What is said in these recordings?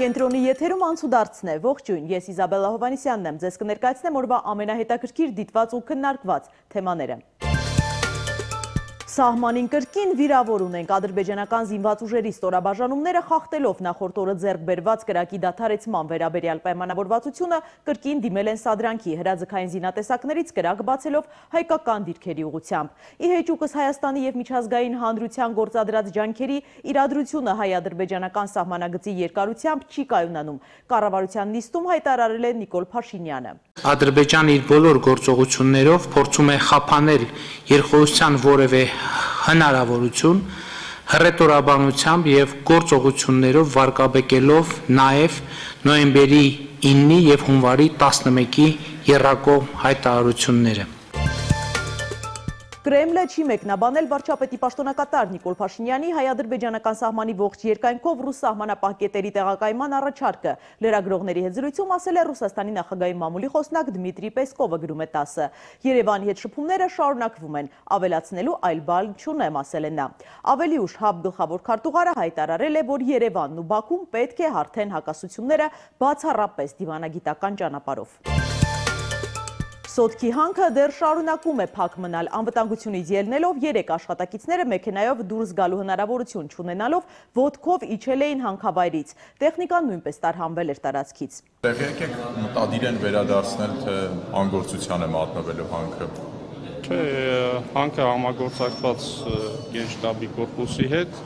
Կենտրոնի եթերում անցուդարձն է, ողջույն, ես Իզաբելա Հովանիսյանն եմ, ձեզ կներկայցնեմ որվա ամենահետաքրքիր դիտված ու կննարկված թեմաները։ Սահմանին կրկին վիրավոր ունենք ադրբեջանական զինված ուժերի ստորաբաժանումները խախտելով նախորդ օրը ձեռք բերված կրակի դադարեցման վերաբերյալ պայմանավորվածությունը կրկին դիմել են Սադրանքի հրաձգային զինատեսակներից կրակ բացելով հայկական դիրքերի ուղությամբ։ Ի հեճուկս Հայաստանի եւ միջազգային հանրության գործադրած ջանքերի իրադրությունը հայ-ադրբեջանական սահմանագծի երկարությամբ չի կայունանում։ Կառավարության նիստում հայտարարել է Նիկոլ Փաշինյանը։ Ադրբեջանը իր բոլոր գործողություններով փորձում է խափանել երկխոսության որևէ հնարավորություն հռետորաբանությամբ եւ գործողություններով վարկաբեկելով նաեւ նոյեմբերի 9-ի եւ հունվարի 11-ի երրակող հայտարարությունները Կրեմլը չի մեկնաբանել վարչապետի պաշտոնակատար Նիկոլ Փաշինյանի հայ-ադրբեջանական սահմանի ողջ երկայնքով ռուս սահմանապահկետերի տեղակայման առաջարկը։ Լրագրողների հետ զրույցում ասել է Ռուսաստանի նախագահի մամուլի խոսնակ Դմիտրի Պեսկովը գրում է 10-ը։ Երևանի հետ շփումները շարունակվում են, ավելացնելու այլ բան չունեմ, ասել է նա։ Ավելի ուշ ՀԱԲ գլխավոր քարտուղարը հայտարարել է, որ Երևանն ու Բաքուն պետք է հարթեն հակասությունները բացառապես դիվանագիտական ճանապարհով։ Սոտքի հանքը դեռ շարունակում է փակ մնալ։ Անվտանգությունից ելնելով երեք աշխատակիցները մեքենայով դուրս գալու հնարավորություն չունենալով ոտքով իջել էին հանքավայրից։ Տեխնիկան նույնպես տարհանվել էր տարածքից։ Տեղյակ եք մտադիր են վերադարձնել թե անգործության է մատնվելու հանքը։ Չէ, հանքը համագործակցված գենշտաբի կորպուսի հետ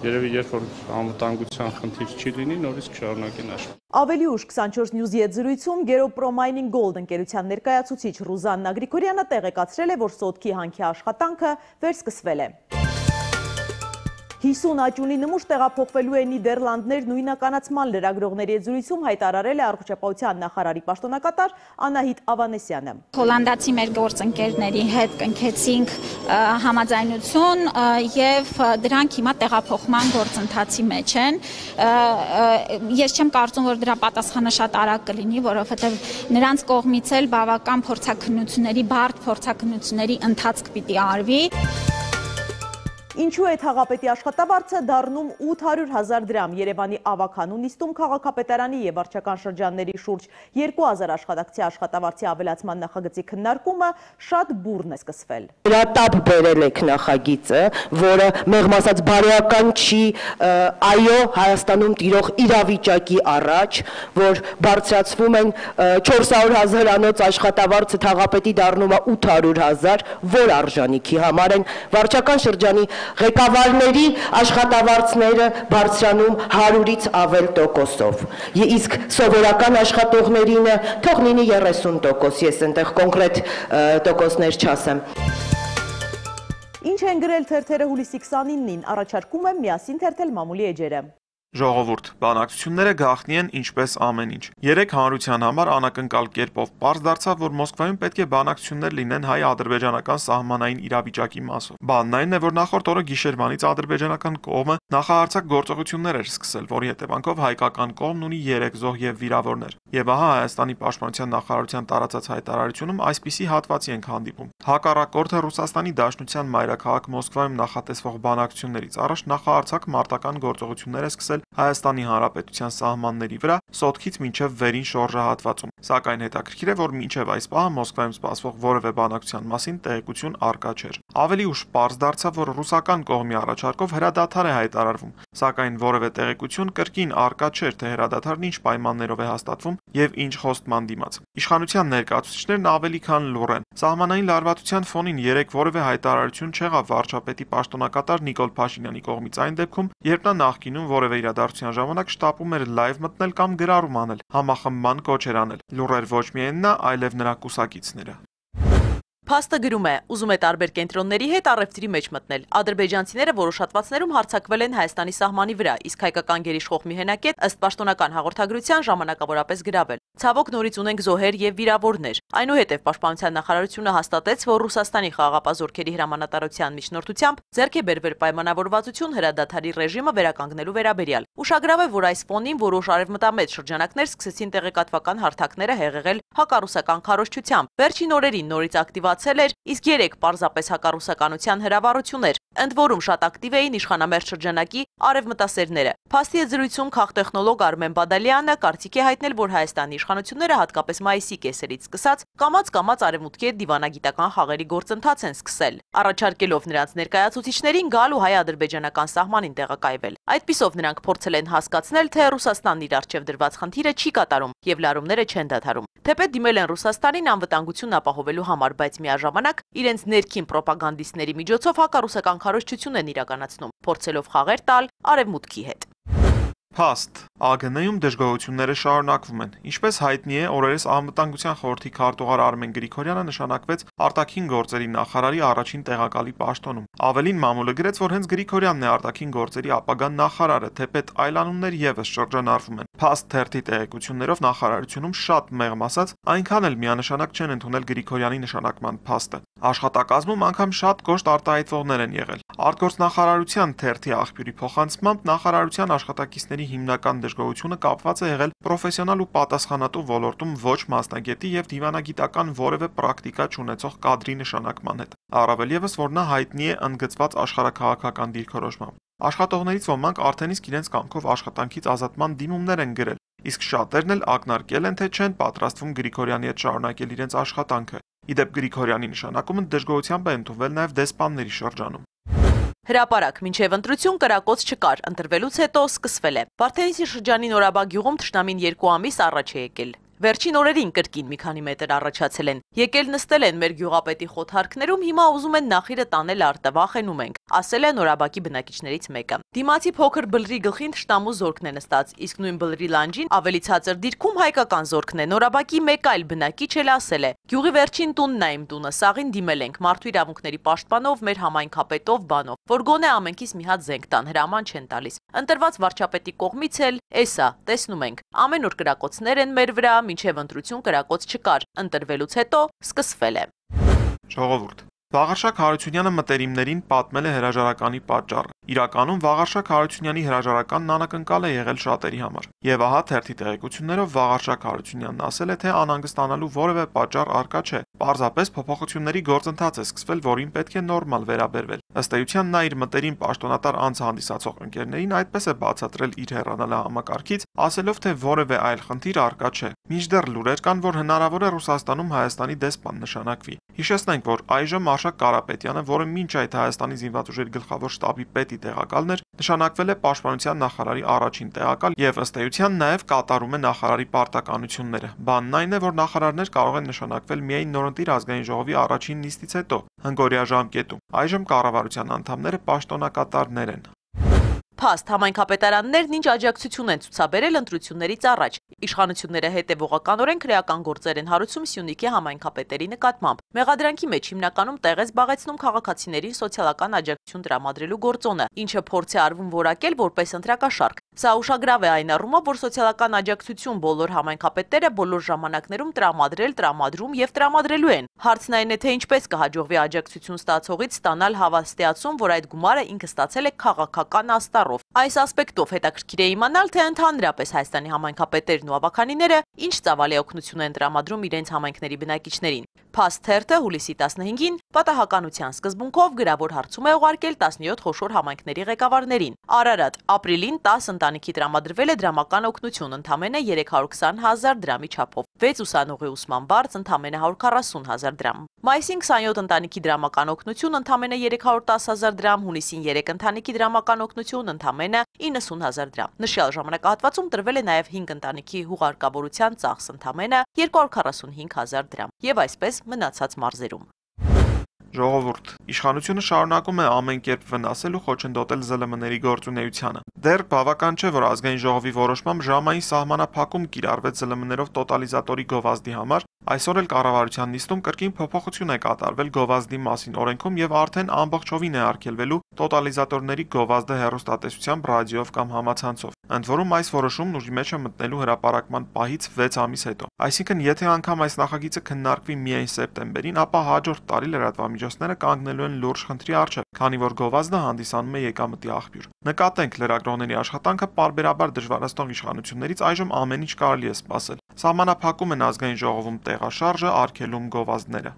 Երևի երբ որ անվտանգության խնդիր չի լինի, նորից կշարունակեն աշխատել։ Ավելի ուշ 24 News եթերում Geropro Mining Gold ընկերության ներկայացուցիչ Ռուզաննա Գրիգորյանը տեղեկացրել է, որ սոտքի հանքի աշխատանքը վերսկսվել է։ 50 աճյունի նմուշ տեղափոխվելու է Նիդերլանդներ նույնականացման լրագրողների զրույցում հայտարարել է առողջապահության նախարարի պաշտոնակատար Անահիտ Ավանեսյանը։ Հոլանդացի մեր գործընկերների հետ կնքեցինք համաձայնություն եւ դրանք հիմա տեղափոխման գործընթացի մեջ են։ Ես չեմ կարծում, որ դրա պատասխանը շատ արագ կլինի, որովհետեւ նրանց կողմից էլ բավական փորձակնությունների, բարդ փորձակնությունների ընթացք պիտի արվի։ Thank you Ինչու է թաղապետի աշխատավարձը դարնում 800 հազար դրամ երևանի ավականուն, իստում կաղաքապետարանի և արջական շրջանների շուրջ 2000 աշխատակցի աշխատավարձի ավելացման նախագծի կննարկումը շատ բուրն է սկսվել։ Հրատապ բերել եք նախագիծը, որը մեղմասած բարյական չի այո Հայաստանում տիրող իրավիճակի առաջ, որ բարձրացվում են 400 հազար անոց աշխատավարձը թաղապետի դարնումը 800 հազար, որ արժանիքի համար են, վարճական շրջանի ղեկավարների աշխատավարձները բարձրանում 100-ից ավել տոկոսով։ Իսկ սովորական աշխատողներինը թող լինի 30 տոկոս, ես ընտեղ կոնքրետ տոկոսներ չասեմ։ Ինչ են գրել թերթերը հուլիսի 29-ին, առաջարկում եմ միասին թերթել մամուլի էջերը։ Ժողովուրդ, բանակցությունները գաղտնի են ինչպես ամեն ինչ։ Երեք հանրության համար անակնկալ կերպով պարզ դարձավ, որ Մոսկվայում պետք է բանակցություններ լինեն հայ-ադրբեջանական սահմանային իրավիճակի մասով։ Բանն այն է, որ նախորդ օրը գիշերվանից ադրբեջանական կողմը նախահարցակ գործողություններ էր սկսել, որի հետևանքով հայկական կողմն ունի 3 զոհ եւ վիրավորներ։ Եվ ահա Հայաստանի պաշտպանության նախարարության տարածած հայտարարությունում այսպիսի հատվածի ենք հանդիպում։ Հակառակորդը Ռուսաստանի Դաշնության մայրաքաղաք Մոսկվայում նախատեսվող բանակցություններից առաջ նախահարցակ մարտական գործողություններ է սկսել կատարվել Հայաստանի Հանրապետության սահմանների վրա Սոտքից մինչև Վերին շորժահատվածում։ Սակայն հետաքրքիր է, որ մինչև այս պահը Մոսկվայում սպասվող որևէ բանակցության մասին տեղեկություն արկա չէր։ Ավելի ուշ պարզ դարձավ, որ ռուսական կողմի առաջարկով հրադադար է հայտարարվում, սակայն որևէ տեղեկություն կրկին արկա չէր, թե հրադադարն ինչ պայմաններով է հաստատվում եւ ինչ խոստման դիմաց։ Իշխանության ներկայացուցիչներն ավելի քան լուռ են։ Սահմանային լարվածության ֆոնին երեք որևէ հայտարարություն չեղավ վարչապետի պաշտոնակատար Նիկոլ Փաշինյանի կողմից այն դեպքում, երբ նա նախկինում որևէ իր իրադարձության ժամանակ շտապում էր լայվ մտնել կամ գրառում անել, համախմբման կոչեր անել։ Լուրեր ոչ միայն նա, այլև նրա կուսակիցները։ Փաստը գրում է, ուզում է տարբեր կենտրոնների հետ առևտրի մեջ մտնել։ Ադրբեջանցիները որոշ հատվածներում հարցակվել են Հայաստանի սահմանի վրա, իսկ հայկական գերիշխող մի հենակետ ըստ պաշտոնական հաղորդագրության ժամանակավորապես գրավել։ Ցավոք նորից ունենք զոհեր եւ վիրավորներ։ Այնուհետև Պաշտպանության նախարարությունը հաստատեց, որ Ռուսաստանի խաղաղապահորքերի հրամանատարության միջնորդությամբ ձեռք է բերվել պայմանավորվածություն հրադադարի ռեժիմը վերականգնելու վերաբերյալ։ Ուշագրավ է, որ այս ֆոնին որոշ արևմտամետ շրջանակներ սկսեցին տեղեկատվական հարթակները հեղեղել հակառուսական քարոշչությամբ։ Վերջին օրերին նորից ակտիվացել էր, իսկ 3 պարզապես հակառուսականության հրավառություններ։ Ընդ որում շատ ակտիվ էին իշխանամերձ շրջանակի արևմտասերները։ Փաստի է զրույցում քաղ տեխնոլոգ Արմեն Բադալյանը կարծիք է հայտնել, որ Հայաստանի իշխ իշխանությունները հատկապես մայիսի կեսերից սկսած կամած-կամած արևմուտքի հետ դիվանագիտական խաղերի գործընթաց են սկսել, առաջարկելով նրանց ներկայացուցիչներին գալ ու հայ-ադրբեջանական սահմանին տեղակայվել։ Այդպիսով նրանք փորձել են հասկացնել, թե Ռուսաստանն իր արչև դրված խնդիրը չի կատարում եւ լարումները չեն դադարում։ Թեպետ դիմել են Ռուսաստանին անվտանգությունն ապահովելու համար, բայց միաժամանակ իրենց ներքին ռոպագանդիստների միջոցով հակառուսական քարոշչություն են իրականացնում, փորձելով խաղեր տալ արևմուտքի հետ։ Փաստ ԱԳՆ-ում դժգոհությունները շարունակվում են։ Ինչպես հայտնի է, օրերս Անվտանգության խորհրդի քարտուղար Արմեն Գրիգորյանը նշանակվեց արտաքին գործերի նախարարի առաջին տեղակալի պաշտոնում։ Ավելին, մամուլը գրեց, որ հենց Գրիգորյանն է արտաքին գործերի ապագա նախարարը, թեպետ այլ անուններ եւս շրջանառվում են։ Փաստ թերթի տեղեկություններով նախարարությունում շատ մեղմ ասած, այնքան էլ միանշանակ չեն ընդունել Գրիգորյանի նշանակման փաստը։ Աշխատակազմում անգամ շատ կոշտ արտահայտվողներ են եղել։ Արտգործնախարարության թերթի աղբյուրի փոխանցմամբ նախարարության աշխատակիցների խնդիրների հիմնական դժգոհությունը կապված է եղել պրոֆեսիոնալ ու պատասխանատու ոլորտում ոչ մասնագետի եւ դիվանագիտական որևէ պրակտիկա չունեցող կադրի նշանակման հետ։ Առավել եւս, որ նա հայտնի է ընդգծված աշխարհակաղակական դիրքորոշմամբ։ Աշխատողներից ոմանք արդեն իսկ իրենց կամքով աշխատանքից ազատման դիմումներ են գրել, իսկ շատերն էլ ակնարկել են, թե չեն պատրաստվում Գրիգորյանի հետ շարունակել իրենց աշխատանքը։ Իդեպ Գրիգորյանի նշանակումը դժգոհությամբ է ընդունվել նաև դեսպանների շրջանում։ Հրապարակ մինչև ընտրություն կրակոց չկար, ընտրվելուց հետո սկսվել է։ Վարդենիսի շրջանի Նորաբակ գյուղում թշնամին երկու ամիս առաջ է եկել։ Վերջին օրերին կրկին մի քանի մետր առաջացել են։ Եկել նստել են մեր գյուղապետի խոթարկներում, հիմա ուզում են նախիրը տանել արտը, վախենում ենք, ասել է նորաբակի բնակիչներից մեկը։ Դիմացի փոքր բլրի գլխին շտամու զորքն է նստած, իսկ նույն բլրի լանջին ավելի ցածր դիրքում հայկական զորքն է։ Նորաբակի մեկ այլ բնակիչ էլ ասել է. «Գյուղի վերջին տունն է իմ տունը, սաղին դիմել ենք մարդու իրավունքների պաշտպանով, մեր համայնքապետով, բանով, որ գոնե ամենքից մի հատ զենք տան, հրաման չեն տալիս»։ Ընտրված վարչապետի կողմից էլ էսա, տեսնում ենք, ամեն օր կրակոցներ են մեր վրա, մինչև ընտրություն կրակոց չկար, ընտրվելուց հետո սկսվել է։ Ժողովուրդ Վաղարշակ Հարությունյանը մտերիմներին պատմել է հրաժարականի պատճառը։ Իրականում Վաղարշակ Հարությունյանի հրաժարականն անակնկալ է եղել շատերի համար։ Եվ ահա թերթի տեղեկություններով Վաղարշակ Հարությունյանն ասել է, թե անհանգստանալու որևէ պատճառ արկա չէ։ Պարզապես փոփոխությունների գործընթաց է սկսվել, որին պետք է նորմալ վերաբերվել։ Ըստ էության նա իր մտերիմ պաշտոնատար անձ հանդիսացող ընկերներին այդպես է բացատրել իր հեռանալը համակարգից, ասելով, թե որևէ այլ խնդիր արկա չէ։ Մինչդեռ լուրեր կան, որ հնարավոր է Ռուսաստանում Հայաստանի դեսպան նշանակվի։ Հիշեցնենք, որ այժմ Աշակ Կարապետյանը, որը մինչ այդ Հայաստանի զինված ուժերի գլխավոր շտաբի պետի տեղակալն էր, նշանակվել է Պաշտպանության նախարարի առաջին տեղակալ եւ ըստ էության նաեւ կատարում է նախարարի պարտականությունները։ Բանն այն է, որ նախարարներ կարող են նշանակվել միայն նորընտիր ազգային ժողովի առաջին նիստից հետո, հնգորյա ժամկետում։ Այժմ կառավարության անդամները պաշտոնակատարներ են փաստ համայնքապետարաններն ինչ աջակցություն են ցուցաբերել ընտրություններից առաջ։ Իշխանությունները հետևողականորեն քրեական գործեր են հարուցում Սյունիքի համայնքապետերի նկատմամբ։ Մեղադրանքի մեջ հիմնականում տեղ է զբաղեցնում քաղաքացիներին սոցիալական աջակցություն տրամադրելու գործոնը, ինչը փորձ է արվում որակել որպես ընտրակաշարք։ Սա ուշագրավ է այն առումով, որ սոցիալական աջակցություն բոլոր համայնքապետերը բոլոր ժամանակներում տրամադրել, տրամադրում եւ տրամադրելու են։ Հարցն այն է, թե ինչպես կհաջողվի աջակցություն ստացողից ստանալ հավաստիացում, որ այդ գումարը ինքը ստացել է քաղաքական աստառ պատճառով։ Այս ասպեկտով հետաքրքիր է իմանալ, թե ընդհանրապես Հայաստանի համայնքապետերն ու ավականիները ինչ ծավալի օգնություն են տրամադրում իրենց համայնքների բնակիչներին։ Փաստերթը հուլիսի 15-ին պատահականության սկզբունքով գրավոր հարցում է ուղարկել 17 խոշոր համայնքների ղեկավարներին։ Արարատ ապրիլին 10 ընտանիքի տրամադրվել է դրամական օգնություն ընդամենը 320.000 դրամի չափով, 6 ուսանողի ուսման վարձ ընդամենը 140.000 դրամ։ Մայիսին 27 ընտանիքի դրամական օգնություն ընդամենը 310.000 դրամ, հունիսին 3 ընտանիքի դրամական օգնություն ընդամենը 90.000 դրամ։ Նշյալ ժամանակահատվածում տրվել է նաև 5 ընտանիքի հուղարկավորության կառավարության ծախսընթամենը 245 հազար դրամ եւ այսպես մնացած մարզերում։ Ժողովուրդ, իշխանությունը շարունակում է ամեն կերպ վնասել ու խոչընդոտել ԶԼՄ-ների գործունեությանը։ Դեռ բավական չէ, որ ազգային ժողովի որոշմամբ ժամային սահմանափակում կիրառվեց ԶԼՄ-ներով տոտալիզատորի գովազդի համար, այսօր էլ կառավարության նիստում կրկին փոփոխություն է կատարվել գովազդի մասին օրենքում եւ արդեն ամբողջովին է արգելվելու տոտալիզատորների գովազդը հեռուստատեսությամբ, ռադիոյով կամ համացանցով։ Ընդ որում այս որոշումն ուժի մեջ է մտնելու հրապարակման պահից 6 ամիս հետո։ Այսինքն, եթե անգամ այս նախագիծը քննարկվի միայն սեպտեմբերին, ապա հաջորդ տարի լրատվամիջոցը միջոցները կանգնելու են լուրջ խնդրի առջև, քանի որ գովազդը հանդիսանում է եկամտի աղբյուր։ Նկատենք, լրագրողների աշխատանքը parberabar դժվարացնող իշխանություններից այժմ ամեն ինչ կարելի է սպասել։ Սահմանափակում են ազգային ժողովում տեղաշարժը, արգելում գովազդները։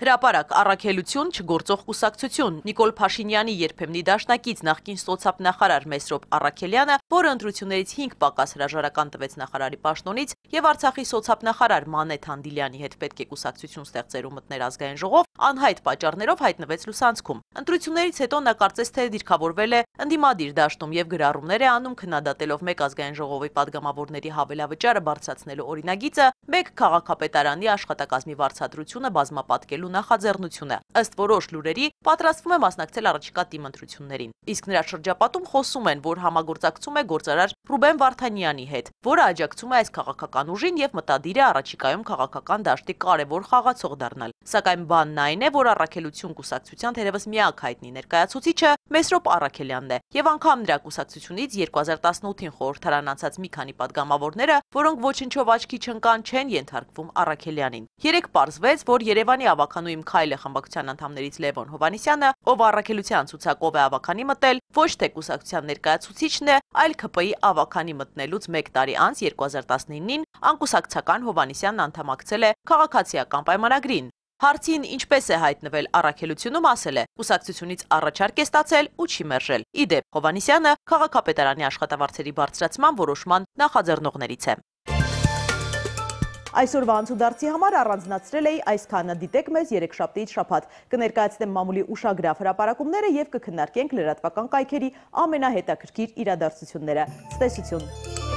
Հրապարակ, առակելություն չգործող կուսակցություն, Նիկոլ Փաշինյանի երբեմնի դաշնակից նախկին ստոցապ նախարար Մեսրոպ առակելյանը, որը ընտրություններից հինք պակաս հրաժարական տվեց նախարարի պաշտոնից և արցախի սոցապ նախարար Մանետ Հանդիլյանի հետ պետք է կուսակցություն ստեղծելու մտներ ազգային ժողով, անհայտ պատճառներով հայտնվեց լուսանցքում։ Ընտրություններից հետո նա կարծես թե դիրքավորվել է ընդդիմադիր դաշտում և գրառումներ է անում քննադատելով մեկ ազգային ժողովի падգամավորների հավելավճարը բարձրացնելու օրինագիծը Մեկ քաղաքապետարանի աշխատակազմի վարչատրությունը բազմապատկելու նախաձեռնությունը։ Ըստ որոշ լուրերի պատրաստվում է մասնակցել առաջիկա դիմընտրություններին։ Իսկ նրա շրջապատում խոսում են, որ համագործակցում է գործարար Ռուբեն Վարդանյանի հետ, որը աջակցում է այս քաղաքական ուժին եւ մտադիր է առաջիկայում քաղաքական դաշտի կարևոր խաղացող դառնալ։ Սակայն բանն այն է, որ առաքելություն կուսակցության թերևս միակ հայտնի ներկայացուցիչը Մեսրոպ Արաքելյանն է եւ անգամ նրա կուսակցությունից 2018-ին խորհրդարան անցած մի քանի падգամավորները, որոնք ոչնչով աչքի չընկան չեն ենթարկվում Արաքելյանին։ Երեք պարզվեց, որ Երևանի ավականույմ Քայլը խմբակցության անդամներից Լևոն Հովանիսյանը, ով առաքելության ցուցակով է ավականի մտել, ոչ թե կուսակցության ներկայացուցիչն է, այլ ԿՊ-ի ավականի մտնելուց 1 տարի անց 2019-ին անկուսակցական Հովանիսյանն անդամակցել է քաղաքացիական պայմանագրին։ Հարցին ինչպես է հայտնվել առաքելությունում ասել է, կուսակցությունից առաջարկ է ստացել ու չի մերժել։ Իդեպ Հովանիսյանը քաղաքապետարանի աշխատավարձերի բարձրացման որոշման նախաձեռնողներից է։ Այսօրվա անցուդարձի համար առանձնացրել էի այսքանը դիտեք մեզ երեքշաբթեից շաբաթ։ Կներկայացնեմ մամուլի ուշագրավ հրապարակումները եւ կքննարկենք լրատվական կայքերի ամենահետաքրքիր իրադարձությունները։ Ցտեսություն։